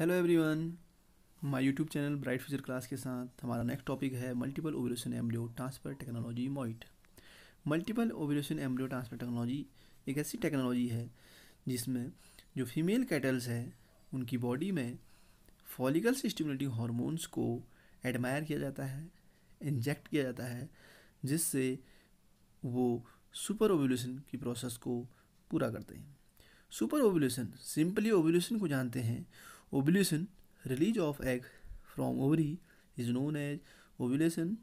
Hello everyone my YouTube channel bright future class के साथ हमारा नेक्स्ट टॉपिक है multiple ovulation embryo transfer technology MOET multiple ovulation embryo transfer technology एक ऐसी technology है जिसमें जो फीमेल कैटल्स हैं उनकी बॉडी में फॉलिकल से स्टिमुलेटिंग हॉर्मोन्स को एडमायर किया जाता है इंजेक्ट किया जाता है जिससे वो सुपर ओवलेशन की प्रोसेस को पूरा करते हैं सुपर ओवलेशन सिंपली ओवलेशन को जानते हैं Ovulation release of egg from ovary is known as ovulation.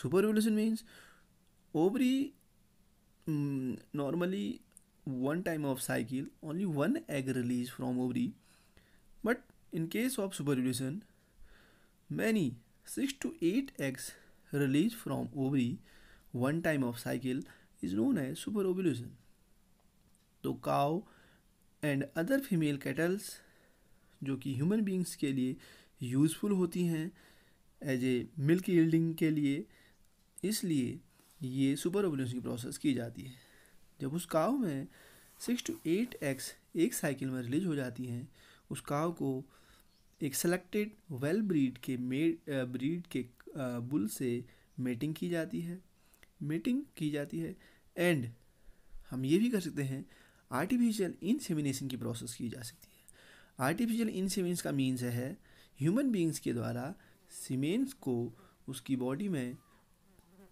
Superovulation means ovary mm, normally one time of cycle only one egg release from ovary but in case of superovulation many 6 to 8 eggs released from ovary one time of cycle is known as superovulation. The cow and other female cattle's जो कि human beings के लिए useful होती हैं as a milk yielding के लिए इसलिए ये सुपर ओवलेशन की प्रोसेस की जाती है जब उस काव में सिक्स टू एट एक्स एक साइकिल में रिलीज हो जाती हैं उस काव को एक सेलेक्टेड वेल ब्रीड के मेड ब्रीड के बुल से मेटिंग की जाती है मेटिंग की जाती है एंड हम ये भी कर सकते हैं आर्टिफिशियल इंसेमिनेशन की प्रोसेस की जा सकती है आर्टिफिशियल इनसीमेंस का मीन्स है ह्यूमन बींग्स के द्वारा सीमेंस को उसकी बॉडी में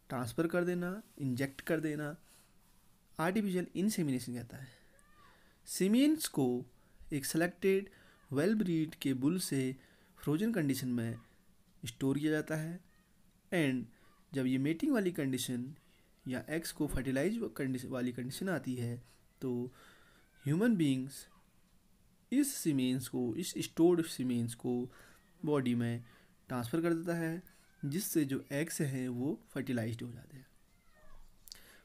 ट्रांसफ़र कर देना इंजेक्ट कर देना आर्टिफिशियल इंसेमिनेशन कहता है सीमेंस को एक सेलेक्टेड वेल ब्रीड के बुल से फ्रोजन कंडीशन में स्टोर किया जाता है एंड जब ये मेटिंग वाली कंडीशन या एग्स को फर्टिलाइज वाली कंडीशन आती है तो ह्यूमन बींग्स इस सीमेंस को इस स्टोर्ड सीमेंस को बॉडी में ट्रांसफ़र कर देता है जिससे जो एग्स हैं वो फर्टिलाइज हो जाते हैं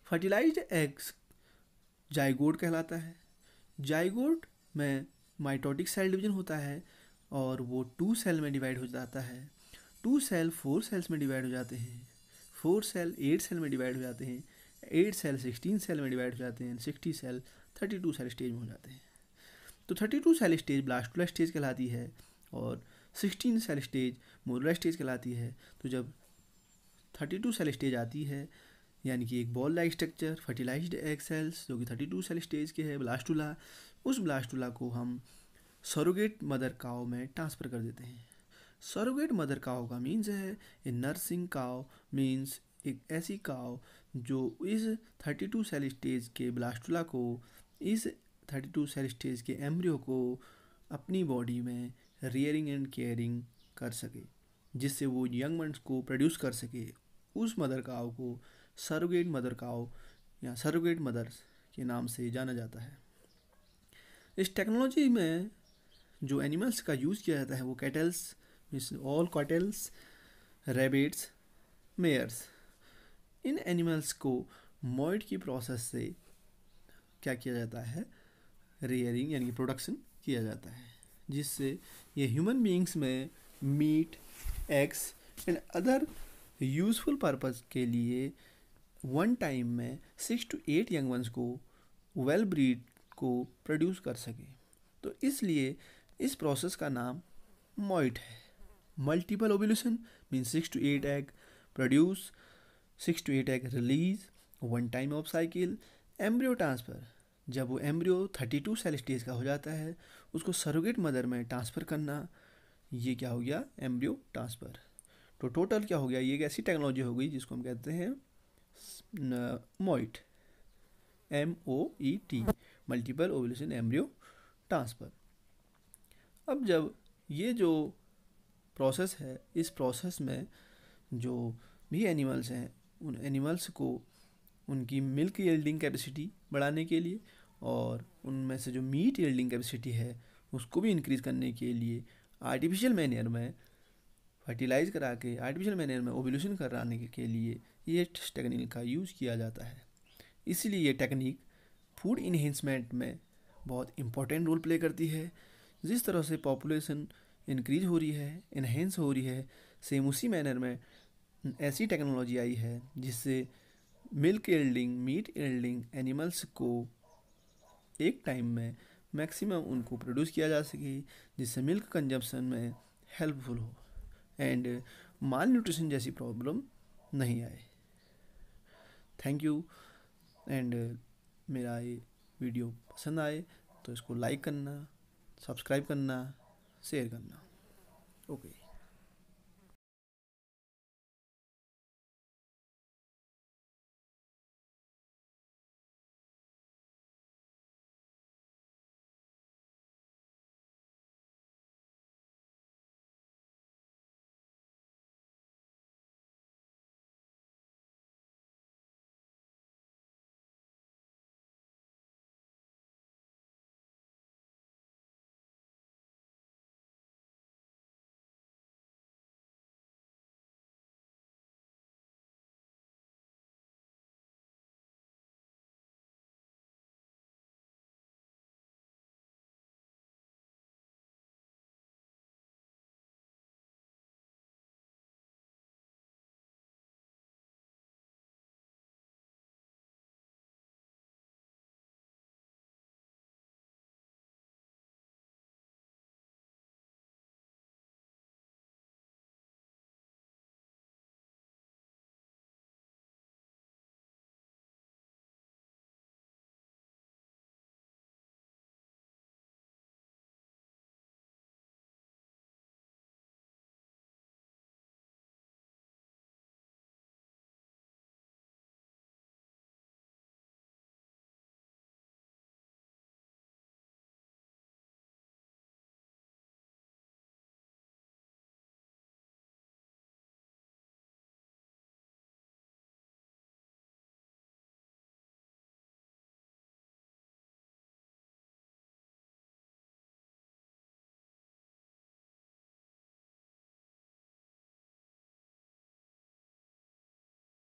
फर्टिलाइज एग्स जाइगोड कहलाता है जाइगोड में माइटोटिक सेल डिवीजन होता है और वो टू सेल में डिवाइड हो जाता है टू सेल फोर सेल्स में डिवाइड हो जाते हैं फोर सेल एट सेल में डिवाइड हो जाते हैं एट सेल सिक्सटीन सेल में डिवाइड हो जाते हैं sixty cell thirty two cell stage में हो जाते हैं तो thirty two cell stage blastula stage कहलाती है और sixteen cell stage morula stage कहलाती है तो जब थर्टी टू सेल स्टेज आती है यानी कि एक ball like structure fertilized egg cells जो कि थर्टी टू सेल स्टेज के है ब्लास्टुला उस ब्लास्टुला को हम सरोगेट मदर काओ में ट्रांसफ़र कर देते हैं सरोगेट मदर काओ का मीन्स है ए नर्सिंग काओ मीन्स एक ऐसी काओ जो इस 32 सेल स्टेज के ब्लास्टुला को इस थर्टी टू सेल स्टेज के एम्ब्रियो को अपनी बॉडी में रियरिंग एंड केयरिंग कर सके जिससे वो यंग मंस को प्रोड्यूस कर सके उस मदर काव को सरोगेट मदर काव या सरोगेट मदर के नाम से जाना जाता है इस टेक्नोलॉजी में जो एनिमल्स का यूज़ किया जाता है वो cattles means all cattles rabbits mares इन एनिमल्स को मॉइड की प्रोसेस से क्या किया जाता है रेयरिंग यानी प्रोडक्शन किया जाता है जिससे ये ह्यूमन बींग्स में meat eggs and other useful purpose के लिए वन टाइम में six to eight young ones को वेल ब्रीड को प्रोड्यूस कर सके तो इसलिए इस प्रोसेस का नाम मॉइट है multiple ovulation mean six to eight egg produce six to eight egg release one time of cycle embryo transfer जब वो एम्ब्रियो 32 सेल स्टेज का हो जाता है उसको सरोगेट मदर में ट्रांसफ़र करना ये क्या हो गया एम्ब्रियो ट्रांसफ़र तो टोटल क्या हो गया ये एक ऐसी टेक्नोलॉजी हो गई जिसको हम कहते हैं MOET M O E T multiple ovulation embryo transfer अब जब ये जो प्रोसेस है इस प्रोसेस में जो भी एनिमल्स हैं उन एनिमल्स को उनकी मिल्क यल्डिंग कैपेसिटी बढ़ाने के लिए और उनमें से जो मीट एल्डिंग कैपेसिटी है उसको भी इंक्रीज़ करने के लिए आर्टिफिशियल मैनियर में फर्टिलाइज़ करा के आर्टिफिशियल मैनियर में ओवल्यूशन कराने के लिए ये टेक्निक का यूज़ किया जाता है इसलिए ये टेक्निक फूड इन्हेंसमेंट में बहुत इम्पोर्टेंट रोल प्ले करती है जिस तरह से पॉपुलेशन इंक्रीज हो रही है इन्हेंस हो रही है सेम उसी मैनर में ऐसी टेक्नोलॉजी आई है जिससे milk yielding meat yielding animals को एक टाइम में मैक्सिमम उनको प्रोड्यूस किया जा सके जिससे मिल्क कंजप्शन में हेल्पफुल हो एंड माल न्यूट्रिशन जैसी प्रॉब्लम नहीं आए थैंक यू एंड मेरा ये वीडियो पसंद आए तो इसको लाइक करना सब्सक्राइब करना शेयर करना ओके